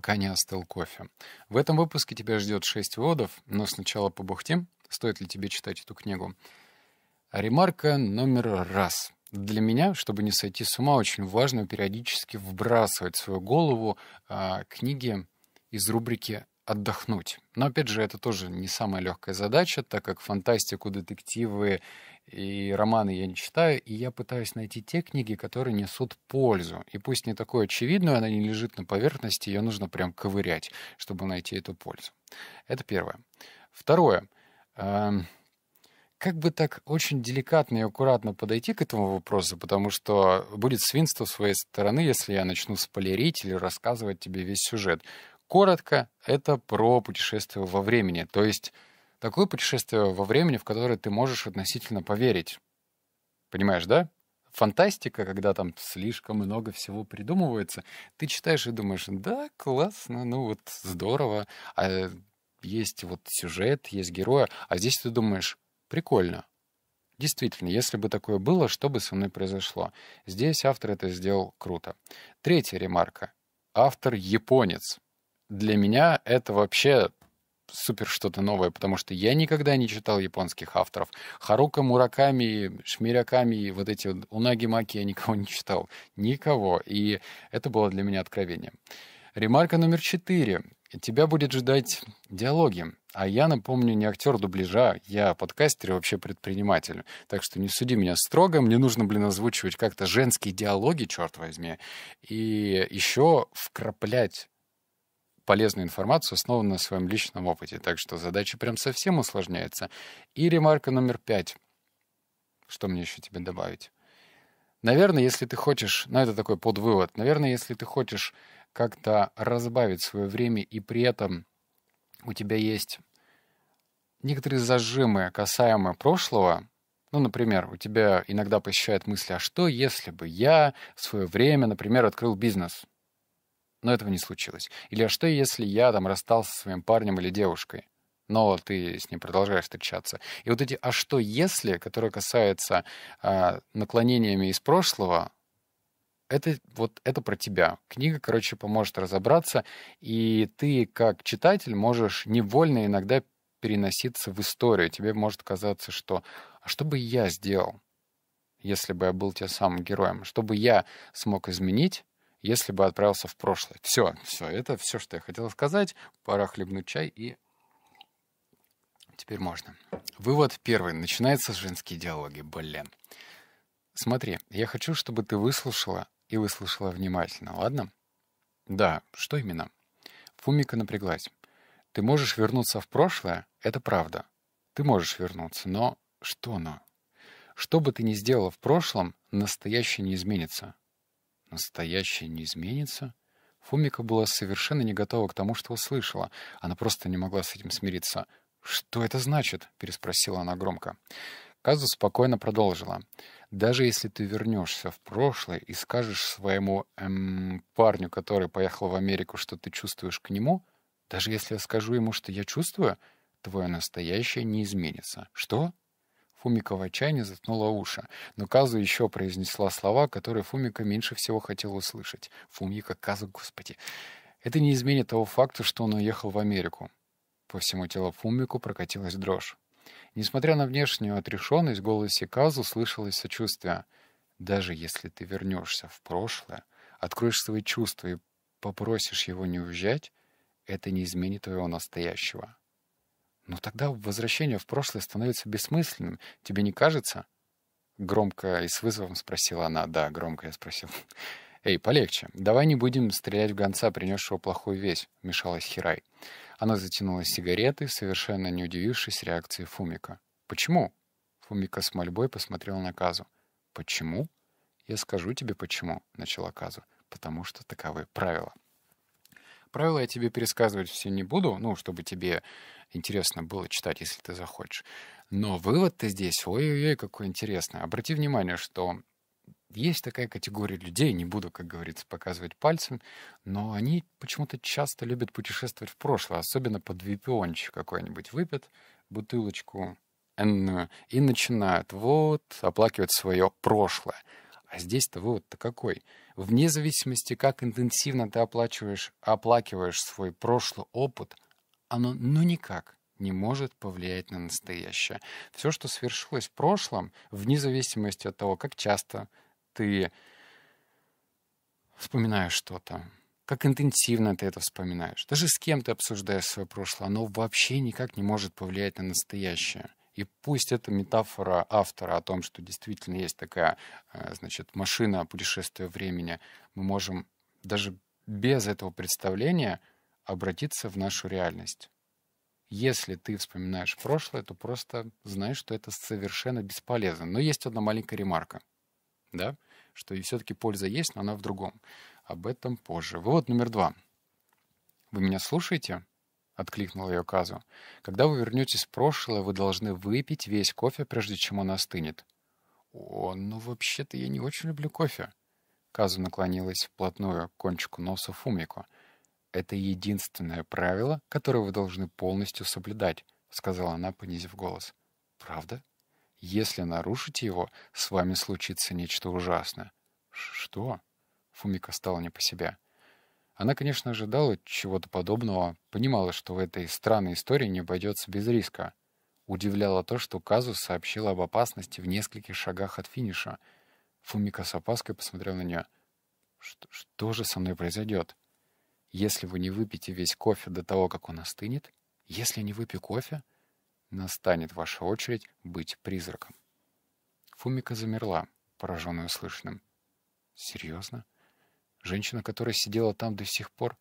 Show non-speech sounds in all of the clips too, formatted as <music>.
пока не остыл кофе. В этом выпуске тебя ждет 6 выводов, но сначала побухтим, стоит ли тебе читать эту книгу. Ремарка номер раз. Для меня, чтобы не сойти с ума, очень важно периодически вбрасывать в свою голову а, книги из рубрики отдохнуть. Но, опять же, это тоже не самая легкая задача, так как фантастику, детективы и романы я не читаю, и я пытаюсь найти те книги, которые несут пользу. И пусть не такую очевидную, она не лежит на поверхности, ее нужно прям ковырять, чтобы найти эту пользу. Это первое. Второе. Эм, как бы так очень деликатно и аккуратно подойти к этому вопросу, потому что будет свинство с своей стороны, если я начну спойлерить или рассказывать тебе весь сюжет. Коротко, это про путешествие во времени, то есть такое путешествие во времени, в которое ты можешь относительно поверить. Понимаешь, да? Фантастика, когда там слишком много всего придумывается, ты читаешь и думаешь, да, классно, ну вот здорово, а есть вот сюжет, есть героя, а здесь ты думаешь, прикольно. Действительно, если бы такое было, что бы со мной произошло? Здесь автор это сделал круто. Третья ремарка. Автор японец для меня это вообще супер что-то новое, потому что я никогда не читал японских авторов. Харука Мураками, Шмиряками, вот эти вот Унаги Маки я никого не читал. Никого. И это было для меня откровением. Ремарка номер четыре. Тебя будет ждать диалоги. А я, напомню, не актер дубляжа, я подкастер и вообще предприниматель. Так что не суди меня строго, мне нужно, блин, озвучивать как-то женские диалоги, черт возьми, и еще вкраплять полезную информацию, основанную на своем личном опыте. Так что задача прям совсем усложняется. И ремарка номер пять. Что мне еще тебе добавить? Наверное, если ты хочешь, ну это такой подвывод, наверное, если ты хочешь как-то разбавить свое время и при этом у тебя есть некоторые зажимы, касаемо прошлого, ну, например, у тебя иногда посещают мысли, а что если бы я в свое время, например, открыл бизнес? но этого не случилось. Или а что, если я там расстался со своим парнем или девушкой? но ты с ним продолжаешь встречаться. И вот эти «а что если», которые касаются э, наклонениями из прошлого, это вот это про тебя. Книга, короче, поможет разобраться, и ты как читатель можешь невольно иногда переноситься в историю. Тебе может казаться, что «а что бы я сделал, если бы я был тем самым героем? чтобы я смог изменить?» если бы отправился в прошлое. Все, все, это все, что я хотел сказать. Пора хлебнуть чай и теперь можно. Вывод первый. начинается с женские диалоги. Блин. Смотри, я хочу, чтобы ты выслушала и выслушала внимательно, ладно? Да, что именно? Фумика напряглась. Ты можешь вернуться в прошлое, это правда. Ты можешь вернуться, но что оно? Что бы ты ни сделала в прошлом, настоящее не изменится настоящее не изменится? Фумика была совершенно не готова к тому, что услышала. Она просто не могла с этим смириться. «Что это значит?» — переспросила она громко. Казу спокойно продолжила. «Даже если ты вернешься в прошлое и скажешь своему эм, парню, который поехал в Америку, что ты чувствуешь к нему, даже если я скажу ему, что я чувствую, твое настоящее не изменится. Что? Фумика в отчаянии заткнула уши, но Казу еще произнесла слова, которые Фумика меньше всего хотела услышать. Фумика, Казу, господи. Это не изменит того факта, что он уехал в Америку. По всему телу Фумику прокатилась дрожь. Несмотря на внешнюю отрешенность, в голосе Казу слышалось сочувствие. «Даже если ты вернешься в прошлое, откроешь свои чувства и попросишь его не уезжать, это не изменит твоего настоящего». Но тогда возвращение в прошлое становится бессмысленным. Тебе не кажется? Громко и с вызовом спросила она. Да, громко я спросил. <laughs> Эй, полегче. Давай не будем стрелять в гонца, принесшего плохую весть, Мешалась Хирай. Она затянула сигареты, совершенно не удивившись реакции Фумика. Почему? Фумика с мольбой посмотрел на Казу. Почему? Я скажу тебе почему, начала Казу. Потому что таковы правила правило, я тебе пересказывать все не буду, ну, чтобы тебе интересно было читать, если ты захочешь. Но вывод-то здесь, ой-ой-ой, какой интересный. Обрати внимание, что есть такая категория людей, не буду, как говорится, показывать пальцем, но они почему-то часто любят путешествовать в прошлое, особенно под випиончик какой-нибудь выпьет бутылочку и начинают вот оплакивать свое прошлое. А здесь-то вывод-то какой? — Вне зависимости, как интенсивно ты оплачиваешь, оплакиваешь свой прошлый опыт, оно ну никак не может повлиять на настоящее. Все, что свершилось в прошлом, вне зависимости от того, как часто ты вспоминаешь что-то, как интенсивно ты это вспоминаешь, даже с кем ты обсуждаешь свое прошлое, оно вообще никак не может повлиять на настоящее. И пусть это метафора автора о том, что действительно есть такая, э, значит, машина путешествия времени, мы можем даже без этого представления обратиться в нашу реальность. Если ты вспоминаешь прошлое, то просто знаешь, что это совершенно бесполезно. Но есть одна маленькая ремарка, да, что и все-таки польза есть, но она в другом. Об этом позже. Вывод номер два. Вы меня слушаете? — откликнул ее Казу, «Когда вы вернетесь в прошлое, вы должны выпить весь кофе, прежде чем он остынет». «О, ну вообще-то я не очень люблю кофе». Казу наклонилась вплотную к кончику носа Фумико. «Это единственное правило, которое вы должны полностью соблюдать», — сказала она, понизив голос. «Правда? Если нарушите его, с вами случится нечто ужасное». «Что?» — Фумика стала не по себе. Она, конечно, ожидала чего-то подобного, понимала, что в этой странной истории не обойдется без риска. Удивляло то, что Казус сообщила об опасности в нескольких шагах от финиша. Фумика с опаской посмотрел на нее. «Что, что же со мной произойдет? Если вы не выпьете весь кофе до того, как он остынет, если я не выпью кофе, настанет ваша очередь быть призраком». Фумика замерла, пораженная услышанным. «Серьезно?» Женщина, которая сидела там до сих пор,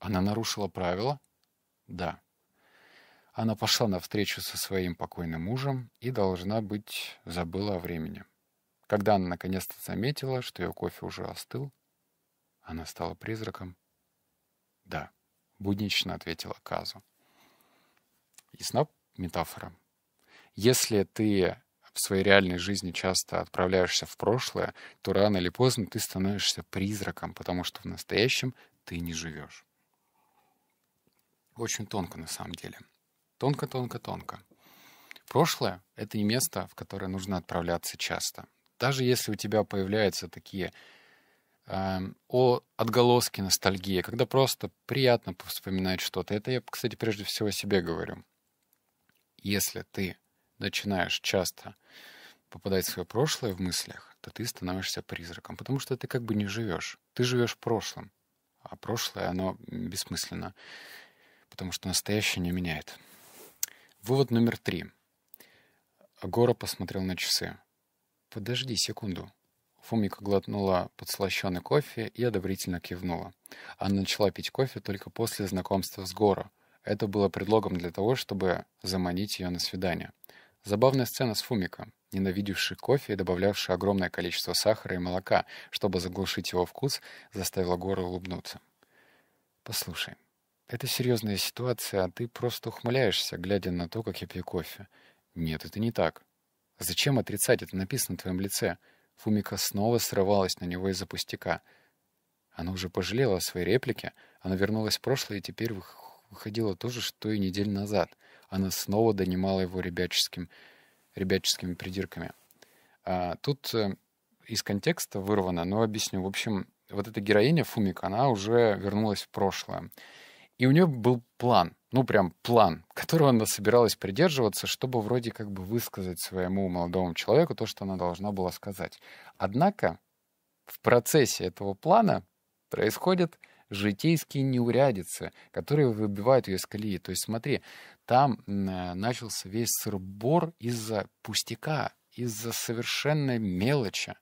она нарушила правила? Да. Она пошла на встречу со своим покойным мужем и, должна быть, забыла о времени. Когда она наконец-то заметила, что ее кофе уже остыл, она стала призраком. Да, буднично ответила Казу. И снова метафора. Если ты в своей реальной жизни часто отправляешься в прошлое, то рано или поздно ты становишься призраком, потому что в настоящем ты не живешь. Очень тонко на самом деле. Тонко-тонко-тонко. Прошлое — это не место, в которое нужно отправляться часто. Даже если у тебя появляются такие эм, о, отголоски ностальгии, когда просто приятно вспоминать что-то. Это я, кстати, прежде всего себе говорю. Если ты начинаешь часто попадать в свое прошлое в мыслях, то ты становишься призраком, потому что ты как бы не живешь. Ты живешь в прошлом, а прошлое, оно бессмысленно, потому что настоящее не меняет. Вывод номер три. Агора посмотрел на часы. «Подожди секунду». Фумика глотнула подслащенный кофе и одобрительно кивнула. Она начала пить кофе только после знакомства с Горо. Это было предлогом для того, чтобы заманить ее на свидание. Забавная сцена с Фумиком, ненавидевший кофе и добавлявший огромное количество сахара и молока, чтобы заглушить его вкус, заставила гору улыбнуться. «Послушай, это серьезная ситуация, а ты просто ухмыляешься, глядя на то, как я пью кофе. Нет, это не так. Зачем отрицать? Это написано на твоем лице». Фумика снова срывалась на него из-за пустяка. Она уже пожалела о своей реплике, она вернулась в прошлое и теперь выходила тоже, что и неделю назад. Она снова донимала его ребяческим, ребяческими придирками. А, тут э, из контекста вырвано, но объясню. В общем, вот эта героиня Фумик, она уже вернулась в прошлое. И у нее был план, ну прям план, <laughs> которого она собиралась придерживаться, чтобы вроде как бы высказать своему молодому человеку то, что она должна была сказать. Однако в процессе этого плана происходит житейские неурядицы, которые выбивают ее из колеи. То есть смотри, там э, начался весь сырбор из-за пустяка, из-за совершенной мелочи.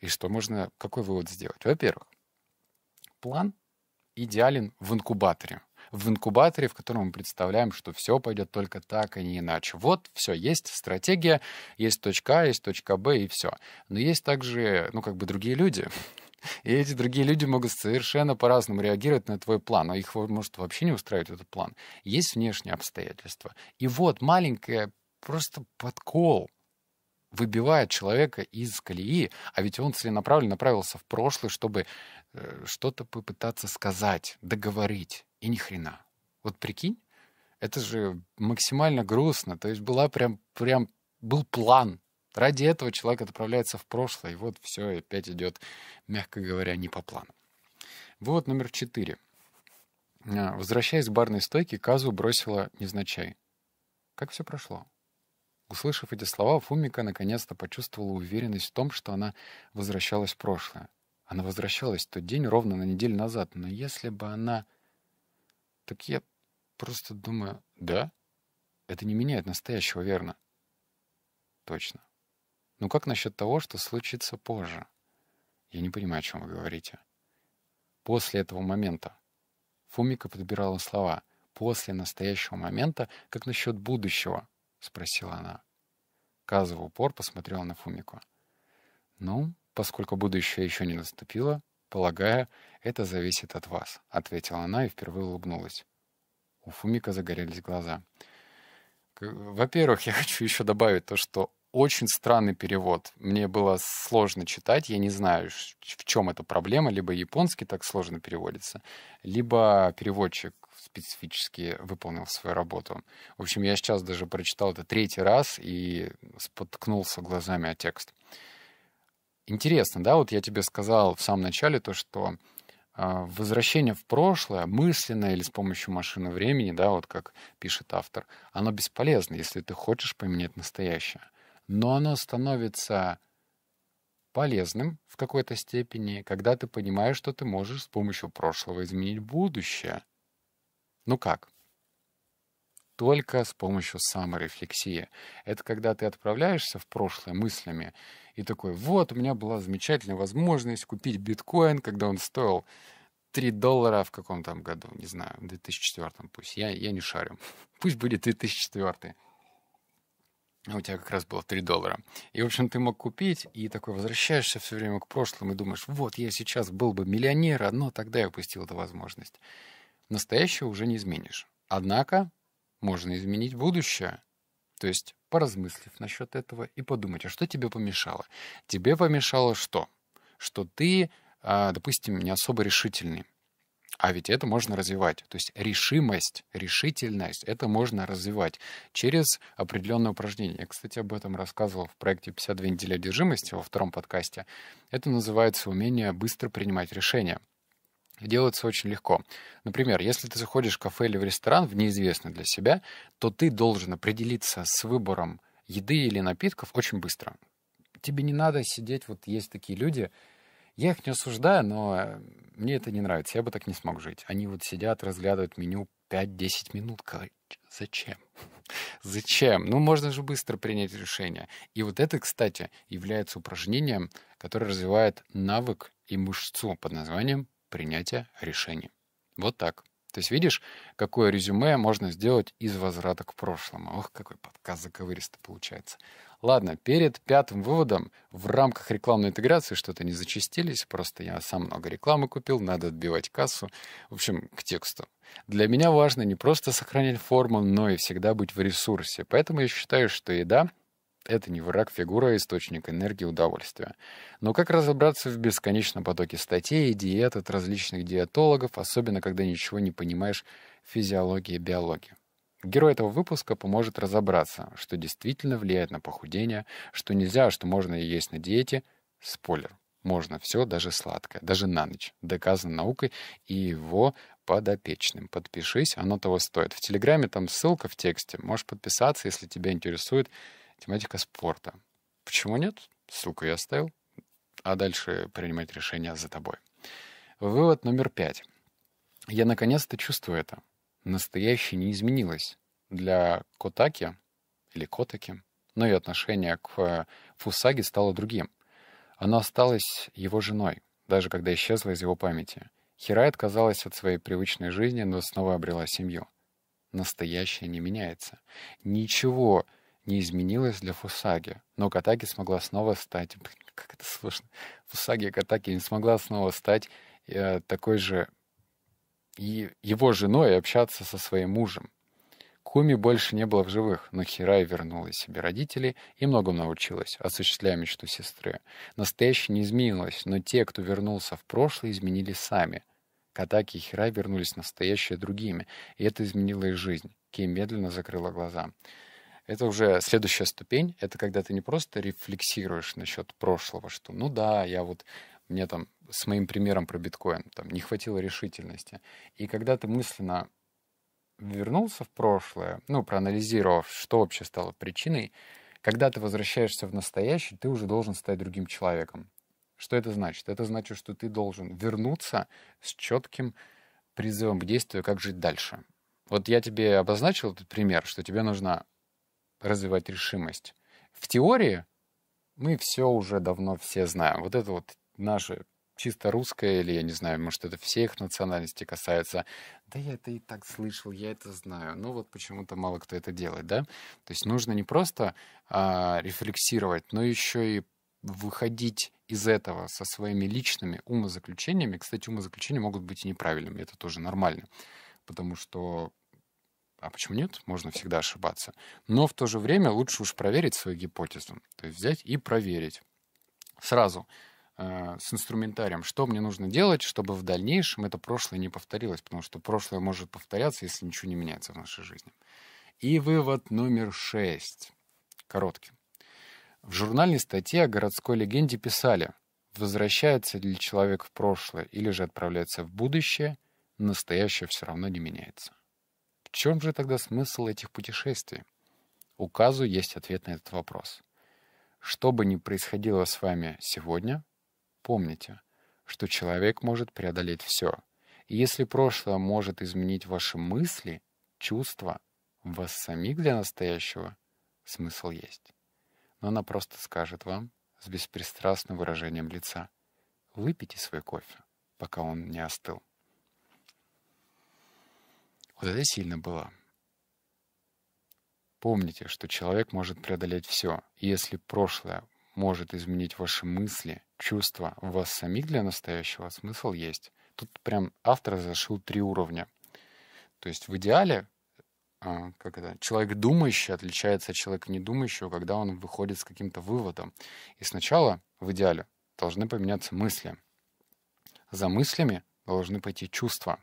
И что можно, какой вывод сделать? Во-первых, план идеален в инкубаторе в инкубаторе, в котором мы представляем, что все пойдет только так, а не иначе. Вот, все, есть стратегия, есть точка А, есть точка Б и все. Но есть также, ну, как бы другие люди, и эти другие люди могут совершенно по-разному реагировать на твой план, а их может вообще не устраивать этот план. Есть внешние обстоятельства. И вот маленькая просто подкол выбивает человека из колеи, а ведь он целенаправленно направился в прошлое, чтобы э, что-то попытаться сказать, договорить и ни хрена. Вот прикинь, это же максимально грустно. То есть была прям, прям был план. Ради этого человек отправляется в прошлое, и вот все, опять идет, мягко говоря, не по плану. Вывод номер четыре. А, возвращаясь к барной стойке, Казу бросила незначай. Как все прошло? Услышав эти слова, Фумика наконец-то почувствовала уверенность в том, что она возвращалась в прошлое. Она возвращалась в тот день ровно на неделю назад, но если бы она так я просто думаю, да, это не меняет настоящего, верно? Точно. Ну как насчет того, что случится позже? Я не понимаю, о чем вы говорите. После этого момента. Фумика подбирала слова. После настоящего момента, как насчет будущего? Спросила она. Каза упор посмотрела на Фумику. Ну, поскольку будущее еще не наступило, «Полагаю, это зависит от вас», — ответила она и впервые улыбнулась. У Фумика загорелись глаза. Во-первых, я <laughs> хочу еще добавить то, что очень странный перевод. Мне было сложно читать, я не знаю, в чем эта проблема. Либо японский так сложно переводится, либо переводчик специфически выполнил свою работу. В общем, я сейчас даже прочитал это третий раз и споткнулся глазами о текст. Интересно, да, вот я тебе сказал в самом начале то, что а, возвращение в прошлое, мысленно или с помощью машины времени, да, вот как пишет автор, оно бесполезно, если ты хочешь поменять настоящее. Но оно становится полезным в какой-то степени, когда ты понимаешь, что ты можешь с помощью прошлого изменить будущее. Ну как? только с помощью саморефлексии. Это когда ты отправляешься в прошлое мыслями и такой, вот, у меня была замечательная возможность купить биткоин, когда он стоил 3 доллара в каком там году, не знаю, в 2004 пусть, я, я не шарю. <laughs> Пусть будет 2004 а у тебя как раз было 3 доллара. И, в общем, ты мог купить, и такой возвращаешься все время к прошлому и думаешь, вот, я сейчас был бы миллионер, а, но тогда я упустил эту возможность. Настоящее уже не изменишь. Однако можно изменить будущее. То есть, поразмыслив насчет этого и подумать, а что тебе помешало? Тебе помешало что? Что ты, а, допустим, не особо решительный. А ведь это можно развивать. То есть решимость, решительность, это можно развивать через определенное упражнение. Я, кстати, об этом рассказывал в проекте «52 недели одержимости» во втором подкасте. Это называется умение быстро принимать решения делается очень легко. Например, если ты заходишь в кафе или в ресторан в неизвестный для себя, то ты должен определиться с выбором еды или напитков очень быстро. Тебе не надо сидеть, вот есть такие люди, я их не осуждаю, но э, мне это не нравится, я бы так не смог жить. Они вот сидят, разглядывают меню 5-10 минут, зачем? <laughs> Зачем? Ну, можно же быстро принять решение. И вот это, кстати, является упражнением, которое развивает навык и мышцу под названием принятия решений. Вот так. То есть видишь, какое резюме можно сделать из возврата к прошлому. Ох, какой подкаст заковыристый получается. Ладно, перед пятым выводом в рамках рекламной интеграции что-то не зачистились, просто я сам много рекламы купил, надо отбивать кассу. В общем, к тексту. Для меня важно не просто сохранять форму, но и всегда быть в ресурсе. Поэтому я считаю, что еда это не враг фигура, а источник энергии удовольствия. Но как разобраться в бесконечном потоке статей и диет от различных диетологов, особенно когда ничего не понимаешь в физиологии и биологии? Герой этого выпуска поможет разобраться, что действительно влияет на похудение, что нельзя, а что можно есть на диете. Спойлер. Можно все, даже сладкое, даже на ночь. Доказано наукой и его подопечным. Подпишись, оно того стоит. В Телеграме там ссылка в тексте. Можешь подписаться, если тебя интересует тематика спорта. Почему нет? Ссылку я оставил. А дальше принимать решение за тобой. Вывод номер пять. Я наконец-то чувствую это. Настоящее не изменилось. Для Котаки или Котаки, но и отношение к Фусаги стало другим. Она осталась его женой, даже когда исчезла из его памяти. Хирай отказалась от своей привычной жизни, но снова обрела семью. Настоящее не меняется. Ничего не изменилось для Фусаги, но Катаки смогла снова стать... <laughs> Блин, как это сложно. Фусаги Катаки не смогла снова стать э, такой же и его женой общаться со своим мужем. Куми больше не было в живых, но Хирай вернула себе родителей и многому научилась, осуществляя мечту сестры. Настоящее не изменилось, но те, кто вернулся в прошлое, изменились сами. Катаки и Хирай вернулись настоящие другими, и это изменило их жизнь. Кей медленно закрыла глаза это уже следующая ступень. Это когда ты не просто рефлексируешь насчет прошлого, что ну да, я вот мне там с моим примером про биткоин там не хватило решительности. И когда ты мысленно вернулся в прошлое, ну, проанализировав, что вообще стало причиной, когда ты возвращаешься в настоящее, ты уже должен стать другим человеком. Что это значит? Это значит, что ты должен вернуться с четким призывом к действию, как жить дальше. Вот я тебе обозначил этот пример, что тебе нужно развивать решимость. В теории мы все уже давно все знаем. Вот это вот наше чисто русское, или я не знаю, может, это всех национальностей касается. Да я это и так слышал, я это знаю. Ну вот почему-то мало кто это делает, да? То есть нужно не просто а, рефлексировать, но еще и выходить из этого со своими личными умозаключениями. Кстати, умозаключения могут быть и неправильными, это тоже нормально, потому что а почему нет? Можно всегда ошибаться. Но в то же время лучше уж проверить свою гипотезу. То есть взять и проверить. Сразу э, с инструментарием, что мне нужно делать, чтобы в дальнейшем это прошлое не повторилось, потому что прошлое может повторяться, если ничего не меняется в нашей жизни. И вывод номер шесть. Короткий. В журнальной статье о городской легенде писали, возвращается ли человек в прошлое или же отправляется в будущее, настоящее все равно не меняется чем же тогда смысл этих путешествий? Указу есть ответ на этот вопрос. Что бы ни происходило с вами сегодня, помните, что человек может преодолеть все. И если прошлое может изменить ваши мысли, чувства, вас самих для настоящего, смысл есть. Но она просто скажет вам с беспристрастным выражением лица «Выпейте свой кофе, пока он не остыл». Вот это сильно было. Помните, что человек может преодолеть все. Если прошлое может изменить ваши мысли, чувства вас самих для настоящего, смысл есть. Тут прям автор зашил три уровня. То есть в идеале а, как это, человек думающий отличается от человека недумающего, когда он выходит с каким-то выводом. И сначала, в идеале, должны поменяться мысли. За мыслями должны пойти чувства.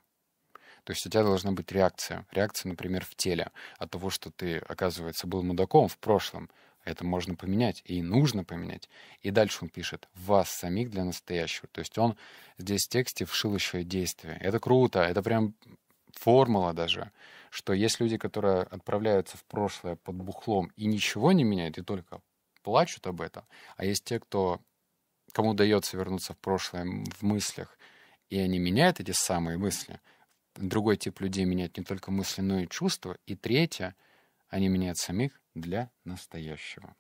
То есть у тебя должна быть реакция. Реакция, например, в теле от того, что ты, оказывается, был мудаком в прошлом. Это можно поменять и нужно поменять. И дальше он пишет «вас самих для настоящего». То есть он здесь в тексте вшил еще и действие. Это круто, это прям формула даже, что есть люди, которые отправляются в прошлое под бухлом и ничего не меняют, и только плачут об этом. А есть те, кто, кому дается вернуться в прошлое в мыслях, и они меняют эти самые мысли — другой тип людей меняет не только мысли, но и чувства. И третье, они меняют самих для настоящего.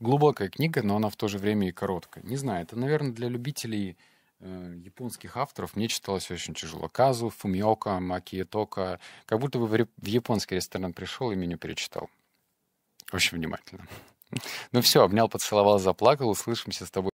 Глубокая книга, но она в то же время и короткая. Не знаю, это, наверное, для любителей э, японских авторов мне читалось очень тяжело. Казу, Фумиока, Макиетока. Как будто бы в, в японский ресторан пришел и меню перечитал. Очень внимательно. <laughs> Ну все, обнял, поцеловал, заплакал. Услышимся с тобой.